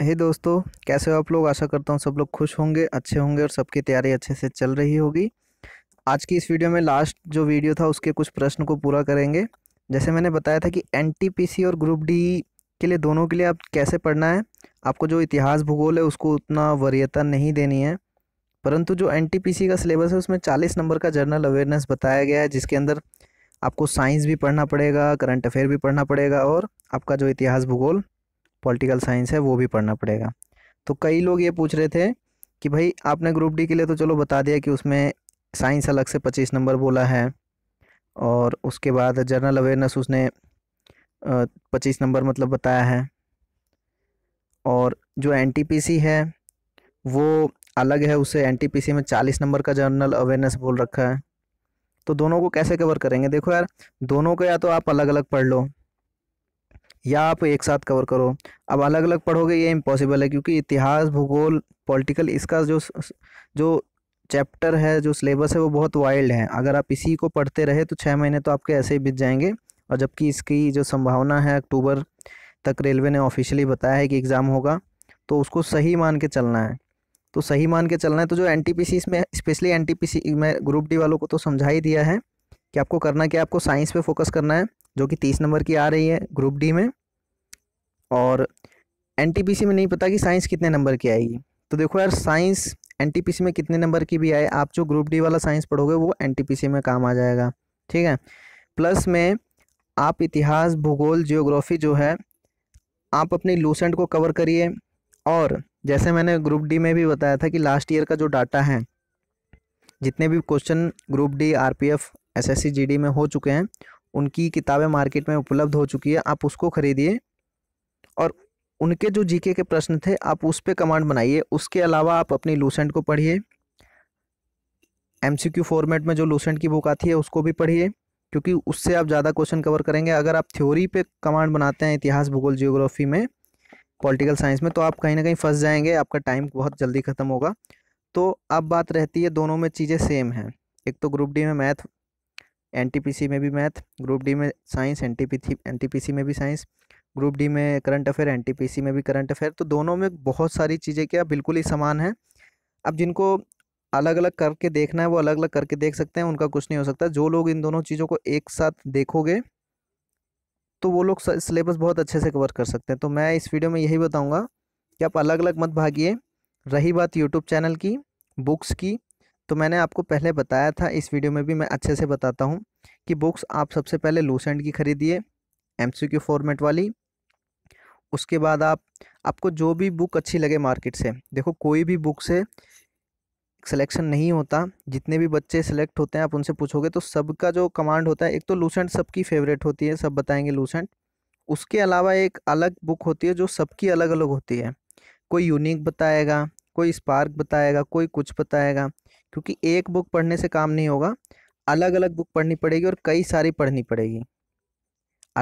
हे दोस्तों कैसे हो आप लोग आशा करता हूँ सब लोग खुश होंगे अच्छे होंगे और सबकी तैयारी अच्छे से चल रही होगी आज की इस वीडियो में लास्ट जो वीडियो था उसके कुछ प्रश्न को पूरा करेंगे जैसे मैंने बताया था कि एन और ग्रुप डी के लिए दोनों के लिए आप कैसे पढ़ना है आपको जो इतिहास भूगोल है उसको उतना वरीयता नहीं देनी है परंतु जो एन का सिलेबस है उसमें चालीस नंबर का जर्नल अवेयरनेस बताया गया है जिसके अंदर आपको साइंस भी पढ़ना पड़ेगा करंट अफेयर भी पढ़ना पड़ेगा और आपका जो इतिहास भूगोल पॉलिटिकल साइंस है वो भी पढ़ना पड़ेगा तो कई लोग ये पूछ रहे थे कि भाई आपने ग्रुप डी के लिए तो चलो बता दिया कि उसमें साइंस अलग से पच्चीस नंबर बोला है और उसके बाद जनरल अवेयरनेस उसने पच्चीस नंबर मतलब बताया है और जो एन है वो अलग है उसे एन में चालीस नंबर का जनरल अवेयरनेस बोल रखा है तो दोनों को कैसे कवर करेंगे देखो यार दोनों को या तो आप अलग अलग पढ़ लो या आप एक साथ कवर करो अब अलग अलग पढ़ोगे ये इम्पॉसिबल है क्योंकि इतिहास भूगोल पॉलिटिकल इसका जो जो चैप्टर है जो सिलेबस है वो बहुत वाइल्ड है अगर आप इसी को पढ़ते रहे तो छः महीने तो आपके ऐसे ही बीत जाएंगे और जबकि इसकी जो संभावना है अक्टूबर तक रेलवे ने ऑफिशियली बताया है कि एग्ज़ाम होगा तो उसको सही मान के चलना है तो सही मान के चलना है तो जो एन टी पी सी इसमें specially N T P C मैं ग्रुप डी वालों को तो समझा ही दिया है कि आपको करना क्या आपको साइंस पे फोकस करना है जो कि तीस नंबर की आ रही है ग्रुप डी में और एन में नहीं पता कि साइंस कितने नंबर की आएगी तो देखो यार साइंस एन में कितने नंबर की भी आए आप जो ग्रुप डी वाला साइंस पढ़ोगे वो एन में काम आ जाएगा ठीक है प्लस में आप इतिहास भूगोल जियोग्राफी जो है आप अपनी लूसेंट को कवर करिए और जैसे मैंने ग्रुप डी में भी बताया था कि लास्ट ईयर का जो डाटा है जितने भी question group D RPF SSC GD में हो चुके हैं उनकी किताबें मार्केट में उपलब्ध हो चुकी है आप उसको खरीदिए और उनके जो जीके के प्रश्न थे आप उस पर कमांड बनाइए उसके अलावा आप अपनी लूसेंट को पढ़िए एमसीक्यू फॉर्मेट में जो लूसेंट की बुक आती है उसको भी पढ़िए क्योंकि उससे आप ज़्यादा क्वेश्चन कवर करेंगे अगर आप थ्योरी पे कमांड बनाते हैं इतिहास भूगोल जियोग्राफी में पॉलिटिकल साइंस में तो आप कहीं ना कहीं फंस जाएंगे आपका टाइम बहुत जल्दी ख़त्म होगा तो अब बात रहती है दोनों में चीज़ें सेम हैं एक तो ग्रुप डी में मैथ एनटीपीसी में भी मैथ ग्रुप डी में साइंस एनटीपीसी एनटीपीसी में भी साइंस ग्रुप डी में करंट अफेयर एनटीपीसी में भी करंट अफेयर तो दोनों में बहुत सारी चीज़ें क्या बिल्कुल ही समान हैं अब जिनको अलग अलग करके देखना है वो अलग अलग करके देख सकते हैं उनका कुछ नहीं हो सकता जो लोग इन दोनों चीज़ों को एक साथ देखोगे तो वो लोग सिलेबस बहुत अच्छे से कवर कर सकते हैं तो मैं इस वीडियो में यही बताऊँगा कि आप अलग अलग मत भागिए रही बात यूट्यूब चैनल की बुक्स की तो मैंने आपको पहले बताया था इस वीडियो में भी मैं अच्छे से बताता हूँ कि बुक्स आप सबसे पहले लूसेंट की खरीदिए एम फॉर्मेट वाली उसके बाद आप आपको जो भी बुक अच्छी लगे मार्केट से देखो कोई भी बुक से सिलेक्शन नहीं होता जितने भी बच्चे सिलेक्ट होते हैं आप उनसे पूछोगे तो सबका जो कमांड होता है एक तो लूसेंट सबकी फेवरेट होती है सब बताएंगे लूसेंट उसके अलावा एक अलग बुक होती है जो सबकी अलग अलग होती है कोई यूनिक बताएगा कोई स्पार्क बताएगा कोई कुछ बताएगा क्योंकि एक बुक पढ़ने से काम नहीं होगा अलग अलग बुक पढ़नी पड़ेगी और कई सारी पढ़नी पड़ेगी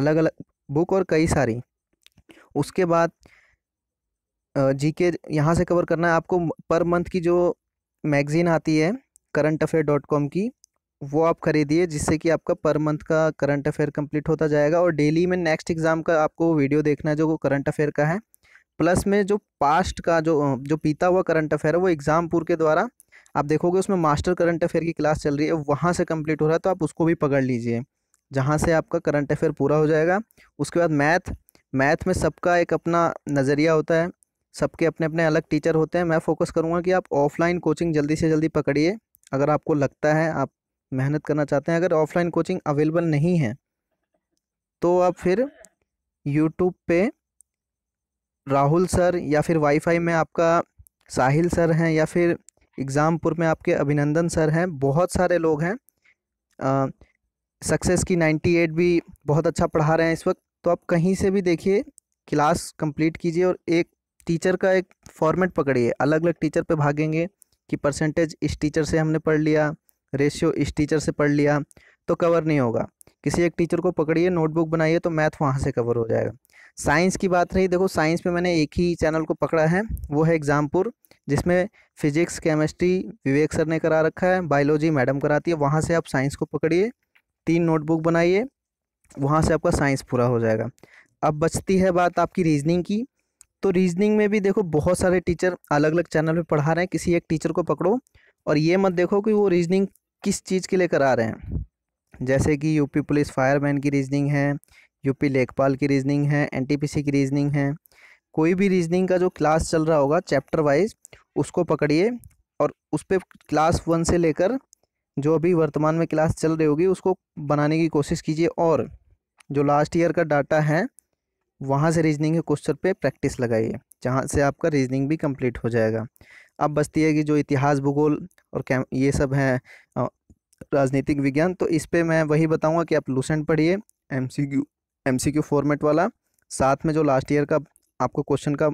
अलग अलग बुक और कई सारी उसके बाद जी के यहाँ से कवर करना है आपको पर मंथ की जो मैगज़ीन आती है करंट अफेयर डॉट कॉम की वो आप खरीदिए जिससे कि आपका पर मंथ का करंट अफेयर कंप्लीट होता जाएगा और डेली में नेक्स्ट एग्ज़ाम का आपको वीडियो देखना है जो करंट अफेयर का है प्लस में जो पास्ट का जो जो पीता हुआ करंट अफेयर है वो एग्ज़ाम के द्वारा आप देखोगे उसमें मास्टर करंट अफेयर की क्लास चल रही है वहाँ से कंप्लीट हो रहा है तो आप उसको भी पकड़ लीजिए जहाँ से आपका करंट अफेयर पूरा हो जाएगा उसके बाद मैथ मैथ में सबका एक अपना नज़रिया होता है सबके अपने अपने अलग टीचर होते हैं मैं फोकस करूँगा कि आप ऑफलाइन कोचिंग जल्दी से जल्दी पकड़िए अगर आपको लगता है आप मेहनत करना चाहते हैं अगर ऑफलाइन कोचिंग अवेलेबल नहीं है तो आप फिर यूट्यूब पे राहुल सर या फिर वाईफाई में आपका साहिल सर हैं या फिर एग्ज़ामपुर में आपके अभिनंदन सर हैं बहुत सारे लोग हैं सक्सेस की नाइन्टी एट भी बहुत अच्छा पढ़ा रहे हैं इस वक्त तो आप कहीं से भी देखिए क्लास कंप्लीट कीजिए और एक टीचर का एक फॉर्मेट पकड़िए अलग अलग टीचर पे भागेंगे कि परसेंटेज इस टीचर से हमने पढ़ लिया रेशियो इस टीचर से पढ़ लिया तो कवर नहीं होगा किसी एक टीचर को पकड़िए नोटबुक बनाइए तो मैथ वहाँ से कवर हो जाएगा साइंस की बात रही देखो साइंस में मैंने एक ही चैनल को पकड़ा है वो है एग्ज़ामपुर जिसमें फिजिक्स केमिस्ट्री विवेक सर ने करा रखा है बायोलॉजी मैडम कराती है वहाँ से आप साइंस को पकड़िए तीन नोटबुक बनाइए वहाँ से आपका साइंस पूरा हो जाएगा अब बचती है बात आपकी रीजनिंग की तो रीजनिंग में भी देखो बहुत सारे टीचर अलग अलग चैनल पे पढ़ा रहे हैं किसी एक टीचर को पकड़ो और ये मत देखो कि वो रीजनिंग किस चीज़ के लिए करा रहे हैं जैसे कि यूपी पुलिस फायरमैन की रीजनिंग है यूपी लेखपाल की रीजनिंग है एनटीपीसी की रीजनिंग है कोई भी रीजनिंग का जो क्लास चल रहा होगा चैप्टर वाइज उसको पकड़िए और उस पर क्लास वन से लेकर जो अभी वर्तमान में क्लास चल रही होगी उसको बनाने की कोशिश कीजिए और जो लास्ट ईयर का डाटा है वहाँ से रीजनिंग के क्वेश्चन पे प्रैक्टिस लगाइए जहाँ से आपका रीजनिंग भी कंप्लीट हो जाएगा अब बचती है कि जो इतिहास भूगोल और कैम ये सब हैं राजनीतिक विज्ञान तो इस पर मैं वही बताऊँगा कि आप लूसेंट पढ़िए M C Q M C Q format वाला साथ में जो लास्ट ईयर का आपको क्वेश्चन का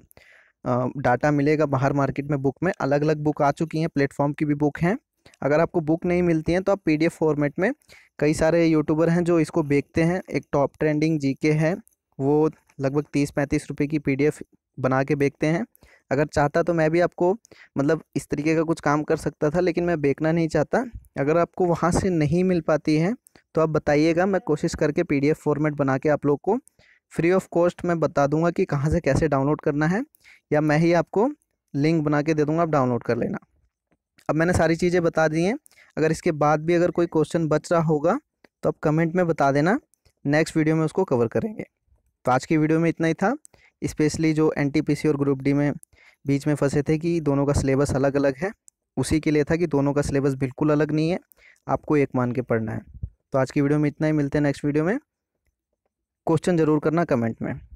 डाटा मिलेगा बाहर मार्केट में बुक में अलग अलग बुक आ चुकी हैं प्लेटफॉर्म की भी बुक हैं अगर आपको बुक नहीं मिलती हैं तो आप पीडीएफ फॉर्मेट में कई सारे यूट्यूबर हैं जो इसको बेचते हैं एक टॉप ट्रेंडिंग जीके है वो लगभग तीस पैंतीस रुपये की पीडीएफ बना के बेचते हैं अगर चाहता तो मैं भी आपको मतलब इस तरीके का कुछ काम कर सकता था लेकिन मैं बेचना नहीं चाहता अगर आपको वहाँ से नहीं मिल पाती है तो आप बताइएगा मैं कोशिश करके पीडीएफ फॉर्मेट बना के आप लोग को फ्री ऑफ कॉस्ट मैं बता दूंगा कि कहाँ से कैसे डाउनलोड करना है या मैं ही आपको लिंक बना के दे दूंगा आप डाउनलोड कर लेना अब मैंने सारी चीज़ें बता दी हैं अगर इसके बाद भी अगर कोई क्वेश्चन बच रहा होगा तो आप कमेंट में बता देना नेक्स्ट वीडियो में उसको कवर करेंगे तो आज की वीडियो में इतना ही था स्पेशली जो एन और ग्रुप डी में बीच में फंसे थे कि दोनों का सिलेबस अलग अलग है उसी के लिए था कि दोनों का सिलेबस बिल्कुल अलग नहीं है आपको एक मान के पढ़ना है तो आज की वीडियो में इतना ही मिलते हैं नेक्स्ट वीडियो में क्वेश्चन ज़रूर करना कमेंट में